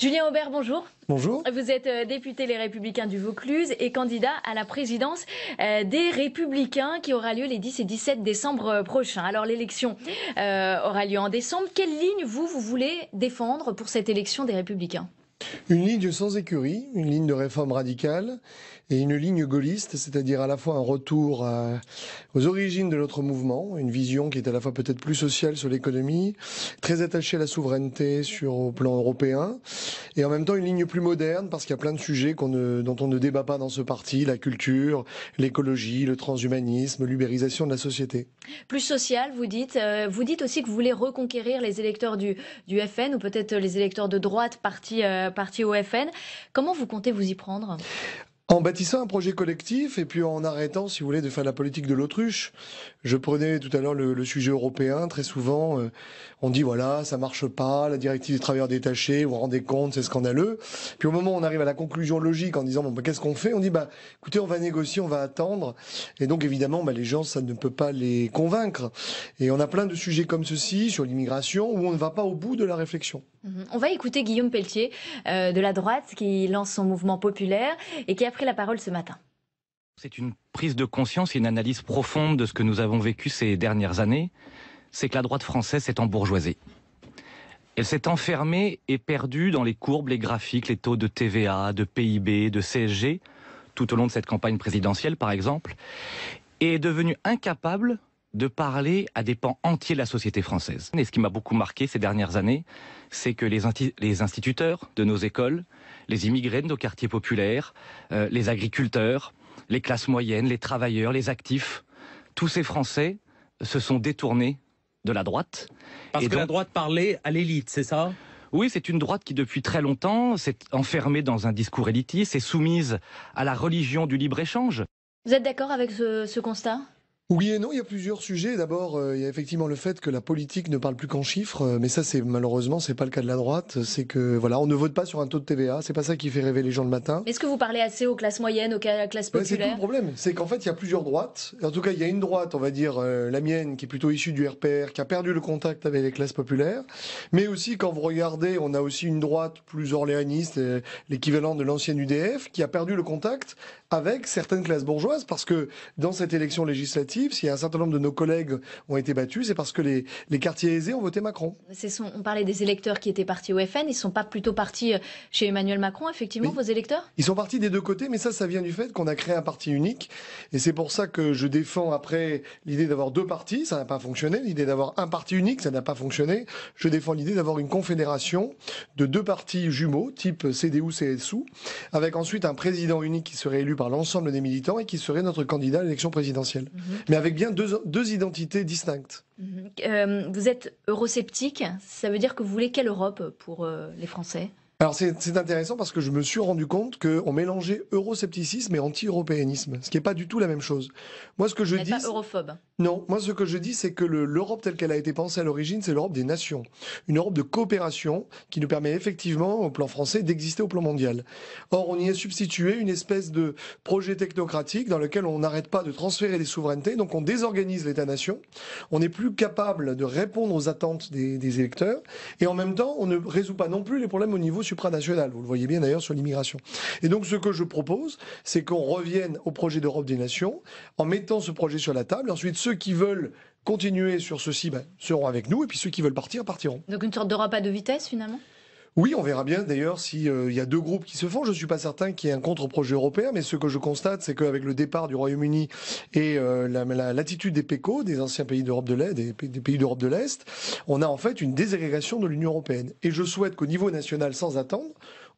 Julien Aubert, bonjour. Bonjour. Vous êtes euh, député Les Républicains du Vaucluse et candidat à la présidence euh, des Républicains qui aura lieu les 10 et 17 décembre euh, prochains. Alors l'élection aura lieu en décembre. Quelle ligne vous, vous voulez défendre pour cette élection des Républicains une ligne sans écurie, une ligne de réforme radicale et une ligne gaulliste, c'est-à-dire à la fois un retour aux origines de notre mouvement, une vision qui est à la fois peut-être plus sociale sur l'économie, très attachée à la souveraineté sur au plan européen, et en même temps une ligne plus moderne parce qu'il y a plein de sujets qu'on dont on ne débat pas dans ce parti, la culture, l'écologie, le transhumanisme, l'ubérisation de la société. Plus sociale, vous dites. Euh, vous dites aussi que vous voulez reconquérir les électeurs du, du FN ou peut-être les électeurs de droite partis euh, parti au FN. Comment vous comptez vous y prendre en bâtissant un projet collectif et puis en arrêtant, si vous voulez, de faire la politique de l'autruche. Je prenais tout à l'heure le, sujet européen. Très souvent, euh, on dit voilà, ça marche pas, la directive des travailleurs détachés, vous vous rendez compte, c'est scandaleux. Puis au moment où on arrive à la conclusion logique en disant bon, ben, qu'est-ce qu'on fait On dit bah, écoutez, on va négocier, on va attendre. Et donc évidemment, bah, les gens, ça ne peut pas les convaincre. Et on a plein de sujets comme ceci sur l'immigration où on ne va pas au bout de la réflexion. Mhm. On va écouter Guillaume Pelletier euh, de la droite qui lance son mouvement populaire et qui pris la parole ce matin. C'est une prise de conscience et une analyse profonde de ce que nous avons vécu ces dernières années. C'est que la droite française s'est embourgeoisée. Elle s'est enfermée et perdue dans les courbes, les graphiques, les taux de TVA, de PIB, de CSG, tout au long de cette campagne présidentielle par exemple, et est devenue incapable de parler à des pans entiers de la société française. Et ce qui m'a beaucoup marqué ces dernières années, c'est que les, instituteurs de nos écoles, les immigrés de nos quartiers populaires, euh, les agriculteurs, les classes moyennes, les travailleurs, les actifs, tous ces Français se sont détournés de la droite. Parce que la droite parlait à l'élite, c'est ça oui, c'est une droite qui, depuis très longtemps, s'est enfermée dans un discours élitiste et soumise à la religion du libre-échange. Vous êtes d'accord avec ce constat oui et non, il y a plusieurs sujets. D'abord, euh, il y a effectivement le fait que la politique ne parle plus qu'en chiffres, euh, mais ça, c'est malheureusement, c'est pas le cas de la droite. C'est que voilà, on ne vote pas sur un taux de TVA. C'est pas ça qui fait rêver les gens le matin. Est-ce que vous parlez assez aux classes moyennes, aux classes populaires C'est tout le problème. C'est qu'en fait, il y a plusieurs droites. En tout cas, il y a une droite, on va dire euh, la mienne, qui est plutôt issue du RPR, qui a perdu le contact avec les classes populaires. Mais aussi, quand vous regardez, on a aussi une droite plus orléaniste, l'équivalent de l'ancienne UDF, qui a perdu le contact avec certaines classes bourgeoises, parce que dans cette élection législative si un certain nombre de nos collègues ont été battus, c'est parce que les, quartiers aisés ont voté Macron. on parlait des électeurs qui étaient partis au FN, ils ne sont pas plutôt partis euh, chez Emmanuel Macron, effectivement, vos électeurs Ils sont partis des deux côtés, mais ça, ça vient du fait qu'on a créé un parti unique. Et c'est pour ça que je défends après l'idée d'avoir deux partis, ça n'a pas fonctionné. L'idée d'avoir un parti unique, ça n'a pas fonctionné. Je défends l'idée d'avoir une confédération de deux partis jumeaux, type CDU-CSU, avec ensuite un président unique qui serait élu par l'ensemble des militants et qui serait notre candidat à l'élection présidentielle. Mhm mais avec bien deux, identités distinctes. Mhm. Euh, vous êtes eurosceptique, ça veut dire que vous voulez quelle Europe pour euh, les Français alors c'est intéressant parce que je me suis rendu compte qu'on mélangeait euroscepticisme et anti-européanisme, ce qui n'est pas du tout la même chose. Moi, ce que je dis, pas europhobe. Non, moi ce que je dis, c'est que l'Europe telle qu'elle a été pensée à l'origine, c'est l'Europe des nations, une Europe de coopération qui nous permet effectivement, au plan français, d'exister au plan mondial. Or, on y a substitué une espèce de projet technocratique dans lequel on n'arrête pas de transférer des souverainetés, donc on désorganise l'État-nation, on n'est plus capable de répondre aux attentes des, des électeurs, et en même temps, on ne résout pas non plus les problèmes au niveau supranationale. Vous le voyez bien d'ailleurs sur l'immigration. Et donc ce que je propose, c'est qu'on revienne au projet d'Europe des Nations en mettant ce projet sur la table. Ensuite, ceux qui veulent continuer sur ceci ben, seront avec nous et puis ceux qui veulent partir partiront. Donc une sorte d'Europe à deux vitesses finalement oui, on verra bien d'ailleurs s'il euh, y a deux groupes qui se font. Je ne suis pas certain qu'il y ait un contre-projet européen, mais ce que je constate, c'est qu'avec le départ du Royaume-Uni et euh, l'attitude des PECO, des anciens pays d'Europe de l'Est, des, pays d'Europe de l'Est, on a en fait une désagrégation de l'Union européenne. Et je souhaite qu'au niveau national, sans attendre,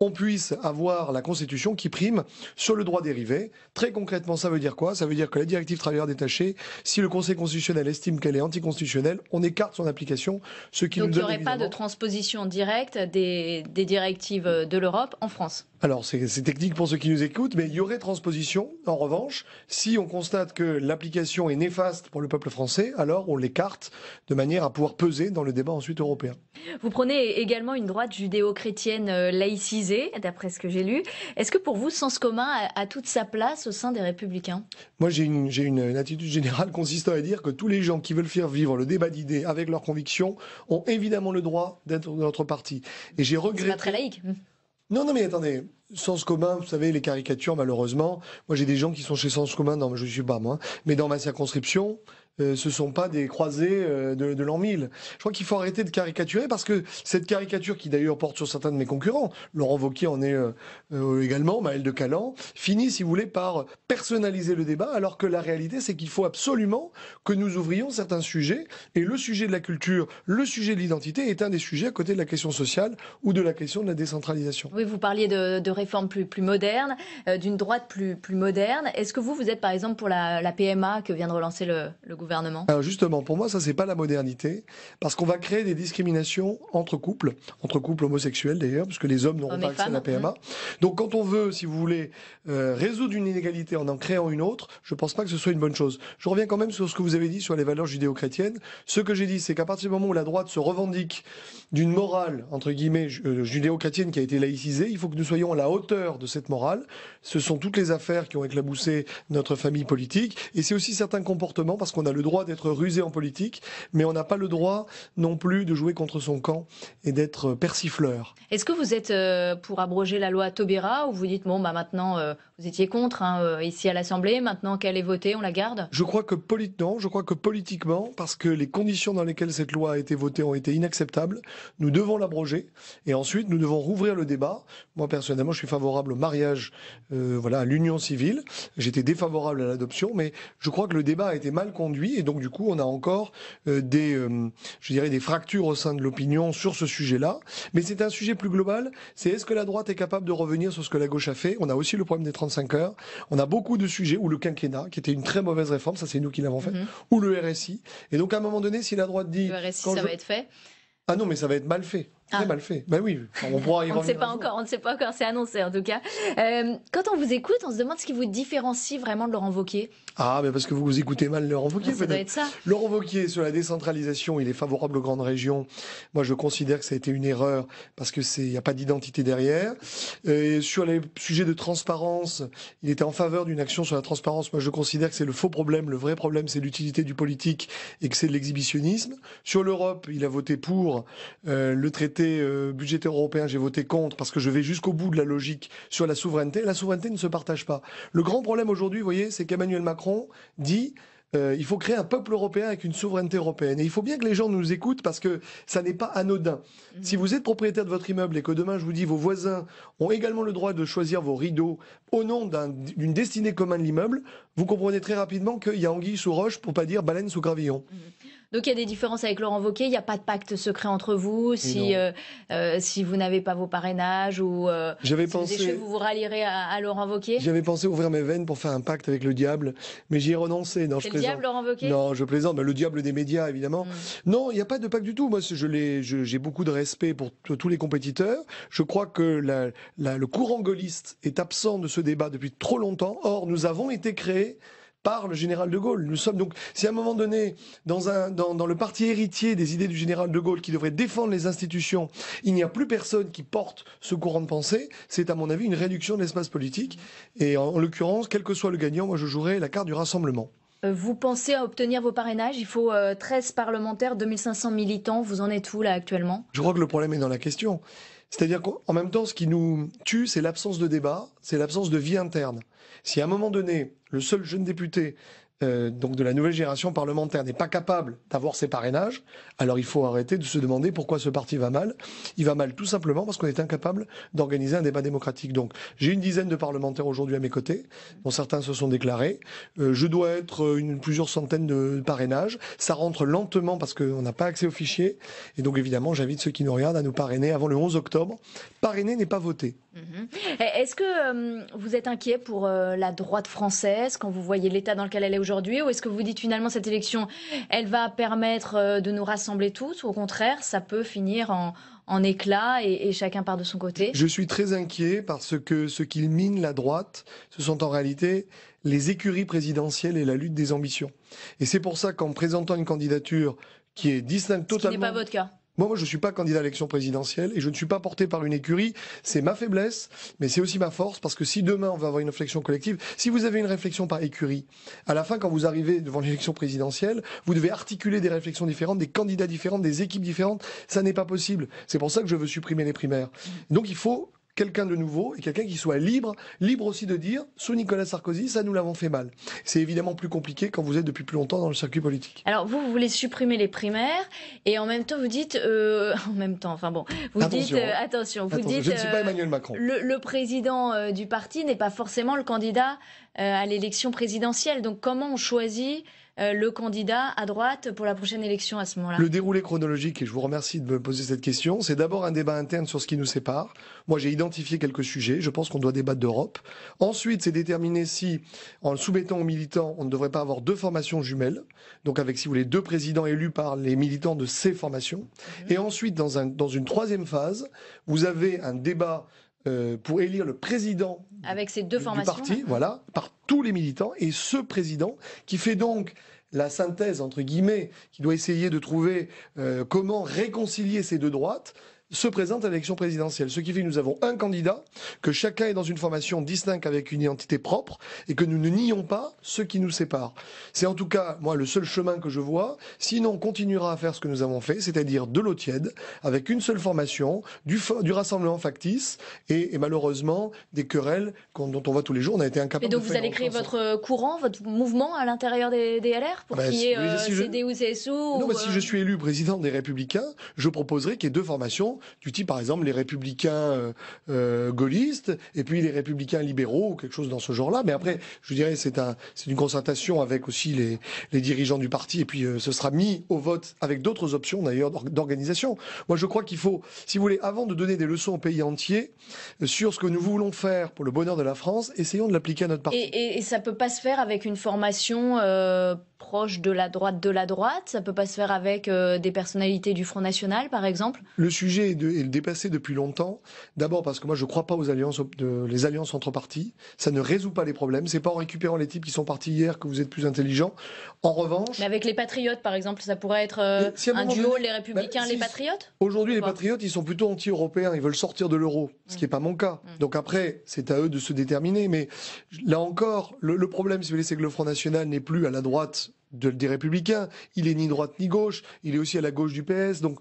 on puisse avoir la Constitution qui prime sur le droit dérivé. Très concrètement, ça veut dire quoi Ça veut dire que la directive travailleurs détachés, si le Conseil constitutionnel estime qu'elle est anticonstitutionnelle, on écarte son application, ce qui Donc il n'y aurait pas de transposition directe des directives de l'Europe en France alors, c'est technique pour ceux qui nous écoutent, mais il y aurait transposition. En revanche, si on constate que l'application est néfaste pour le peuple français, alors on l'écarte de manière à pouvoir peser dans le débat ensuite européen. Vous prenez également une droite judéo-chrétienne euh, laïcisée, d'après ce que j'ai lu. Est-ce que pour vous, sens commun a, toute sa place au sein des républicains Moi, j'ai une, attitude générale consistant à dire que tous les gens qui veulent faire vivre le débat d'idées avec leurs convictions ont évidemment le droit d'être de notre parti. Et j'ai regretté. C'est pas très laïque. Não, não me entendem. Sens commun, vous savez, les caricatures, malheureusement. Moi, j'ai des gens qui sont chez Sens commun, non, je ne suis pas moi, hein. mais dans ma circonscription, euh, ce ne sont pas des croisés euh, de, l'an 1000. Je crois qu'il faut arrêter de caricaturer parce que cette caricature qui d'ailleurs porte sur certains de mes concurrents, Laurent Vauquier en est euh, également, Maëlle de Calan, finit, si vous voulez, par personnaliser le débat alors que la réalité, c'est qu'il faut absolument que nous ouvrions certains sujets et le sujet de la culture, le sujet de l'identité est un des sujets à côté de la question sociale ou de la question de la décentralisation. Oui, vous parliez de, de réforme plus, plus moderne, euh, d'une droite plus, plus moderne. Est-ce que vous, vous êtes par exemple pour la, PMA que vient de relancer le, gouvernement justement, pour moi, ça, c'est pas la modernité, parce qu'on va créer des discriminations entre couples, entre couples homosexuels d'ailleurs, puisque que les hommes n'auront pas accès à la PMA. Hein. Donc quand on veut, si vous voulez, euh, résoudre une inégalité en en créant une autre, je pense pas que ce soit une bonne chose. Je reviens quand même sur ce que vous avez dit sur les valeurs judéo-chrétiennes. Ce que j'ai dit, c'est qu'à partir du moment où la droite se revendique d'une morale, entre guillemets, euh, judéo-chrétienne qui a été laïcisée, il faut que nous soyons à la hauteur de cette morale. Ce sont toutes les affaires qui ont éclaboussé notre famille politique. Et c'est aussi certains comportements, parce qu'on a le droit d'être rusé en politique, mais on n'a pas le droit non plus de jouer contre son camp et d'être persifleur. Est-ce que vous êtes euh, pour abroger la loi Taubira ou vous dites, bon, bah maintenant, euh, vous étiez contre hein, euh, ici à l'Assemblée, maintenant qu'elle est votée, on la garde Je crois que politiquement, je crois que politiquement, parce que les conditions dans lesquelles cette loi a été votée ont été inacceptables, nous devons l'abroger et ensuite nous devons rouvrir le débat. Moi personnellement, je suis favorable au mariage, euh, voilà, à l'union civile. J'étais défavorable à l'adoption, mais je crois que le débat a été mal conduit et donc du coup, on a encore euh, des, euh, je dirais, des fractures au sein de l'opinion sur ce sujet-là. Mais c'est un sujet plus global. C'est est-ce que la droite est capable de revenir sur ce que la gauche a fait On a aussi le problème des 35 heures. On a beaucoup de sujets où le quinquennat, qui était une très mauvaise réforme, ça c'est nous qui l'avons fait, mhm. ou le RSI. Et donc à un moment donné, si la droite dit, le RSI, ça va être fait. Ah non, mais ça va être mal fait. Ah. mal fait. Ben oui, on ne sait pas encore, c'est annoncé en tout cas. Euh, quand on vous écoute, on se demande ce qui vous différencie vraiment de Laurent Wauquiez. Ah, mais parce que vous vous écoutez mal Laurent Vauquier. Ah, ça être Laurent Wauquiez, sur la décentralisation, il est favorable aux grandes régions. Moi, je considère que ça a été une erreur parce que c'est, il n'y a pas d'identité derrière. Euh, sur les sujets de transparence, il était en faveur d'une action sur la transparence. Moi, je considère que c'est le faux problème. Le vrai problème, c'est l'utilité du politique et que c'est de l'exhibitionnisme. Sur l'Europe, il a voté pour euh, le traité euh, budgétaire européen, j'ai voté contre parce que je vais jusqu'au bout de la logique sur la souveraineté. La souveraineté ne se partage pas. Le grand problème aujourd'hui, vous voyez, c'est qu'Emmanuel Macron dit euh, il faut créer un peuple européen avec une souveraineté européenne. Et il faut bien que les gens nous écoutent parce que ça n'est pas anodin. Mm-hmm. Si vous êtes propriétaire de votre immeuble et que demain, je vous dis, vos voisins ont également le droit de choisir vos rideaux au nom d'une destinée commune de l'immeuble, vous comprenez très rapidement qu'il y a anguille sous roche pour pas dire baleine sous gravillon. Mm-hmm. Donc il y a des différences avec Laurent Wauquiez. Il n'y a pas de pacte secret entre vous. Si, euh, euh, vous n'avez pas vos parrainages ou euh, si pensé... vous vous vous rallierez à, Laurent Wauquiez. J'avais pensé ouvrir mes veines pour faire un pacte avec le diable, mais j'y ai renoncé. Non, je le diable, Laurent Wauquiez Non, je plaisante. Mais bah, le diable des médias, évidemment. Hmm. Non, il n'y a pas de pacte du tout. Moi, j'ai beaucoup de respect pour tous les compétiteurs. Je crois que le courant gaulliste est absent de ce débat depuis trop longtemps. Or, nous avons été créés par le général de Gaulle. Nous sommes donc, si à un moment donné, dans, un, dans, le parti héritier des idées du général de Gaulle qui devrait défendre les institutions, il n'y a plus personne qui porte ce courant de pensée, c'est à mon avis une réduction de l'espace politique. Et en, en l'occurrence, quel que soit le gagnant, moi je jouerai la carte du rassemblement. Euh, vous pensez à obtenir vos parrainages Il faut 13 euh, parlementaires, 2500 militants. Vous en êtes où là actuellement Je crois que le problème est dans la question. C'est-à-dire qu'en même temps, ce qui nous tue, c'est l'absence de débat, c'est l'absence de vie interne. Si à un moment donné, le seul jeune député euh, donc de la nouvelle génération parlementaire n'est pas capable d'avoir ses parrainages, alors il faut arrêter de se demander pourquoi ce parti va mal. Il va mal tout simplement parce qu'on est incapable d'organiser un débat démocratique. Donc j'ai une dizaine de parlementaires aujourd'hui à mes côtés, dont certains se sont déclarés. Euh, je dois être euh, une, plusieurs centaines de parrainages. Ça rentre lentement parce qu'on n'a pas accès aux fichiers. Et donc évidemment, j'invite ceux qui nous regardent à nous parrainer avant le 11 octobre. Parrainer n'est pas voter. Mm-hmm. Est-ce que vous êtes inquiet pour la droite française quand vous voyez l'état dans lequel elle est aujourd'hui aujourd'hui Ou est-ce que vous dites finalement cette élection, elle va permettre euh, de nous rassembler tous Ou au contraire, ça peut finir en, en éclat et, chacun part de son côté Je suis très inquiet parce que ce qu'il mine la droite, ce sont en réalité les écuries présidentielles et la lutte des ambitions. Et c'est pour ça qu'en présentant une candidature qui est distincte totalement... Ce n'est pas votre cas moi, moi, je ne suis pas candidat à l'élection présidentielle et je ne suis pas porté par une écurie. C'est ma faiblesse, mais c'est aussi ma force parce que si demain on va avoir une réflexion collective, si vous avez une réflexion par écurie, à la fin, quand vous arrivez devant l'élection présidentielle, vous devez articuler des réflexions différentes, des candidats différents, des équipes différentes. Ça n'est pas possible. C'est pour ça que je veux supprimer les primaires. Donc il faut quelqu'un de nouveau et quelqu'un qui soit libre, libre aussi de dire, sous Nicolas Sarkozy, ça nous l'avons fait mal. C'est évidemment plus compliqué quand vous êtes depuis plus longtemps dans le circuit politique. Alors vous, voulez supprimer les primaires et en même temps vous dites, euh, en même temps, enfin bon, vous attention, dites, euh, hein. attention, vous dites, je ne suis pas euh, Emmanuel Macron. le président du parti n'est pas forcément le candidat à l'élection présidentielle. Donc comment on choisit euh, le candidat à droite pour la prochaine élection à ce moment-là Le déroulé chronologique, et je vous remercie de me poser cette question, c'est d'abord un débat interne sur ce qui nous sépare. Moi, j'ai identifié quelques sujets. Je pense qu'on doit débattre d'Europe. Ensuite, c'est déterminer si, en le soumettant aux militants, on ne devrait pas avoir deux formations jumelles. Donc, avec, si vous voulez, deux présidents élus par les militants de ces formations. Mhm. Et ensuite, dans une troisième phase, vous avez un débat euh, pour élire le président Avec ces deux parti, voilà, par tous les militants, et ce président qui fait donc la synthèse, entre guillemets, qui doit essayer de trouver euh, comment réconcilier ces deux droites, se présente à l'élection présidentielle. Ce qui fait que nous avons un candidat, que chacun est dans une formation distincte avec une identité propre et que nous ne nions pas ce qui nous sépare. C'est en tout cas, moi, le seul chemin que je vois. Sinon, on continuera à faire ce que nous avons fait, c'est-à-dire de l'eau tiède, avec une seule formation, du, du rassemblement factice et, malheureusement des querelles dont on voit tous les jours. On a été incapable et donc vous allez créer votre euh, courant, votre mouvement à l'intérieur des, LR pour ah ben, qu'il y ait si euh, CD ou CSU Non, si euh, je suis élu président des Républicains, je proposerai qu'il y ait deux formations du type par exemple les républicains euh, euh, gaullistes et puis les républicains libéraux ou quelque chose dans ce genre-là. Mais après, je dirais c'est un, c'est une concertation avec aussi les, les dirigeants du parti et puis euh, ce sera mis au vote avec d'autres options d'ailleurs d'organisation. Moi, je crois qu'il faut, si vous voulez, avant de donner des leçons au pays entier sur ce que nous voulons faire pour le bonheur de la France, essayons de l'appliquer à notre parti. Et, et, ne ça peut pas se faire avec une formation proche de la droite de la droite. Ça peut pas se faire avec des personnalités du Front National, par exemple. Le sujet et, et le dépasser depuis longtemps. D'abord parce que moi je ne crois pas aux alliances, les alliances entre partis. Ça ne résout pas les problèmes. C'est pas en récupérant les types qui sont partis hier que vous êtes plus intelligent. En revanche, mais avec les patriotes par exemple, ça pourrait être euh, un duo les républicains, bah, les patriotes. Aujourd'hui, les patriotes, ils sont plutôt anti-européens. Ils veulent sortir de l'euro, ce qui n'est mm. pas mon cas. Mm. Donc après, c'est à eux de se déterminer. Mais là encore, le, problème, si vous voulez, c'est que le Front National n'est plus à la droite de, des républicains. Il est ni droite ni gauche. Il est aussi à la gauche du PS. Donc,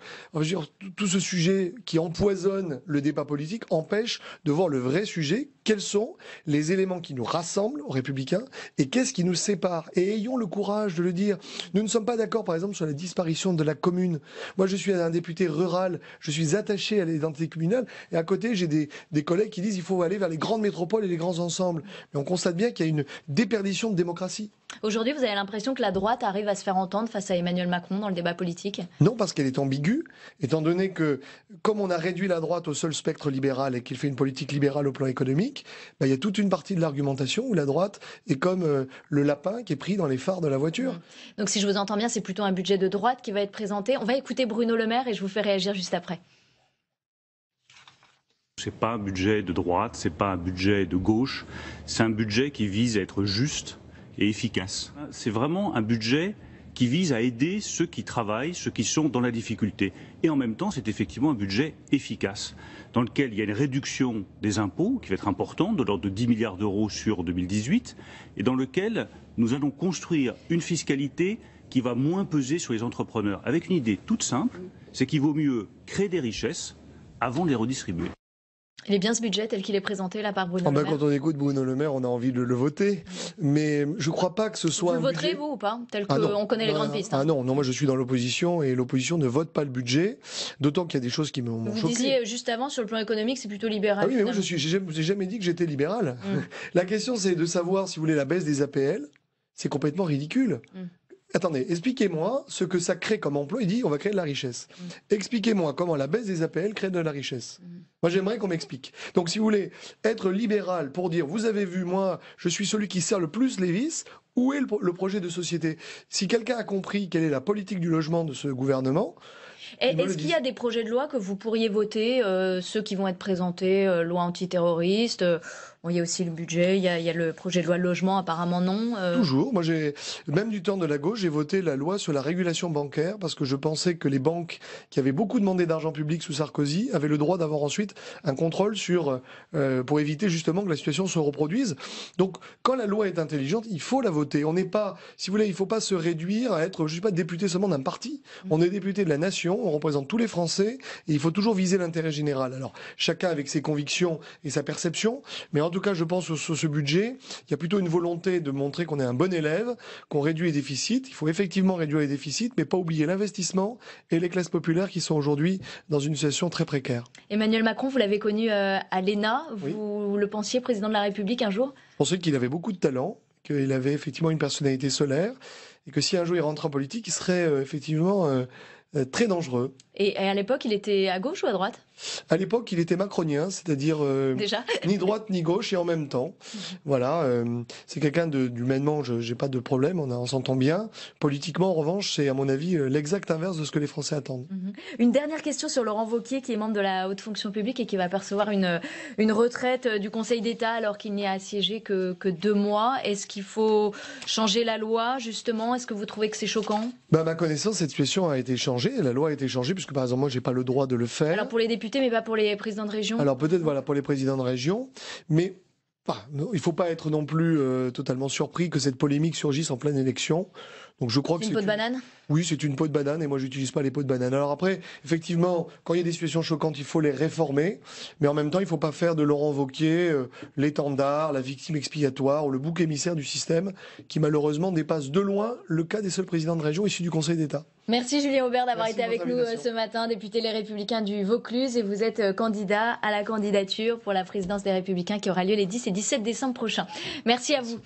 tout ce sujet qui empoisonne le débat politique empêche de voir le vrai sujet. Quels sont les éléments qui nous rassemblent aux républicains et qu'est-ce qui nous sépare Et ayons le courage de le dire. Nous ne sommes pas d'accord, par exemple, sur la disparition de la commune. Moi, je suis un député rural. Je suis attaché à l'identité communale. Et à côté, j'ai des, des collègues qui disent qu'il faut aller vers les grandes métropoles et les grands ensembles. Mais on constate bien qu'il y a une déperdition de démocratie. Aujourd'hui, vous avez l'impression que la droite arrive à se faire entendre face à Emmanuel Macron dans le débat politique Non, parce qu'elle est ambiguë, étant donné que, comme on a réduit la droite au seul spectre libéral et qu'il fait une politique libérale au plan économique, bah, il y a toute une partie de l'argumentation où la droite est comme euh, le lapin qui est pris dans les phares de la voiture. Mmh. Donc, si je vous entends bien, c'est plutôt un budget de droite qui va être présenté. On va écouter Bruno Le Maire et je vous fais réagir juste après. C'est pas un budget de droite, c'est pas un budget de gauche, c'est un budget qui vise à être juste efficace. C'est vraiment un budget qui vise à aider ceux qui travaillent, ceux qui sont dans la difficulté. Et en même temps, c'est effectivement un budget efficace, dans lequel il y a une réduction des impôts qui va être importante, de l'ordre de 10 milliards d'euros sur 2018, et dans lequel nous allons construire une fiscalité qui va moins peser sur les entrepreneurs, avec une idée toute simple, c'est qu'il vaut mieux créer des richesses avant de les redistribuer. Il est bien ce budget tel qu'il est présenté là par Bruno ah, bah, Le Maire. Quand on écoute Bruno Le Maire, on a envie de le voter, mais je ne crois pas que ce soit. Vous voterez vous ou pas Tel ah, qu'on connaît les grandes pistes. Hein ah non, non, moi je suis dans l'opposition et l'opposition ne vote pas le budget, d'autant qu'il y a des choses qui m'ont choqué. Vous disiez juste avant sur le plan économique, c'est plutôt libéral. Ah oui, mais moi je n'ai jamais dit que j'étais libéral. Mm. La question c'est de savoir si vous voulez la baisse des APL, c'est complètement ridicule. Mm attendez, expliquez-moi ce que ça crée comme emploi. Il dit, on va créer de la richesse. Mm. Expliquez-moi comment la baisse des APL crée de la richesse. Mm. Moi, j'aimerais qu'on m'explique. Donc, si vous voulez être libéral pour dire, vous avez vu, moi, je suis celui qui sert le plus les vices, où est le, projet de société Si quelqu'un a compris quelle est la politique du logement de ce gouvernement, est-ce qu'il y a des projets de loi que vous pourriez voter, euh, ceux qui vont être présentés, euh, loi antiterroriste, euh, il y a aussi le budget, il y, a, le projet de loi logement, apparemment non. Euh. Toujours. Moi, j'ai même du temps de la gauche, j'ai voté la loi sur la régulation bancaire parce que je pensais que les banques qui avaient beaucoup demandé d'argent public sous Sarkozy avaient le droit d'avoir ensuite un contrôle sur euh, pour éviter justement que la situation se reproduise. Donc, quand la loi est intelligente, il faut la voter. On n'est pas, si vous voulez, il ne faut pas se réduire à être, je sais pas, député seulement d'un parti. Mm. On est député de la nation, on représente tous les Français et il faut toujours viser l'intérêt général. Alors, chacun avec ses convictions et sa perception, mais en tout en tout cas, je pense, sur ce, budget, il y a plutôt une volonté de montrer qu'on est un bon élève, qu'on réduit les déficits. Il faut effectivement réduire les déficits, mais pas oublier l'investissement et les classes populaires qui sont aujourd'hui dans une situation très précaire. Emmanuel Macron, vous l'avez connu euh, à l'ENA. Vous le pensiez président de la République un jour Je pensais qu'il avait beaucoup de talent, qu'il avait effectivement une personnalité solaire et que si un jour il rentre en politique, il serait euh, effectivement euh, euh, très dangereux. Et à l'époque, il était à gauche ou à droite À l'époque, il était macronien, c'est-à-dire euh, ni droite ni gauche et en même temps. Mhm. voilà, euh, c'est quelqu'un d'humainement, je n'ai pas de problème, on, s'entend bien. Politiquement, en revanche, c'est à mon avis l'exact inverse de ce que les Français attendent. Mhm. Une dernière question sur Laurent Vauquier, qui est membre de la haute fonction publique et qui va percevoir une, une retraite du Conseil d'État alors qu'il n'y a assiégé que, deux mois. Est-ce qu'il faut changer la loi, justement Est-ce que vous trouvez que c'est choquant bah, À ma connaissance, cette situation a été changée la loi a été changée, puisque par exemple, moi, n'ai pas le droit de le faire. Alors pour les députés, mais pas pour les présidents de région Alors peut-être, voilà, pour les présidents de région. Mais il ne faut pas être non plus euh, totalement surpris que cette polémique surgisse en pleine élection. Donc je crois que c'est une peau de banane. Oui, c'est une peau de banane et moi j'utilise pas les peaux de banane. Alors après, effectivement, quand il y a des situations choquantes, il faut les réformer, mais en même temps, il faut pas faire de Laurent Vauquier euh, l'étendard, la victime expiatoire ou le bouc émissaire du système qui malheureusement dépasse de loin le cas des seuls présidents de région issus du Conseil d'État. Merci Julien Aubert d'avoir été avec nous euh, ce matin, député Les Républicains du Vaucluse, et vous êtes euh, candidat à la candidature pour la présidence des Républicains qui aura lieu les 10 et 17 décembre prochains. Merci à vous.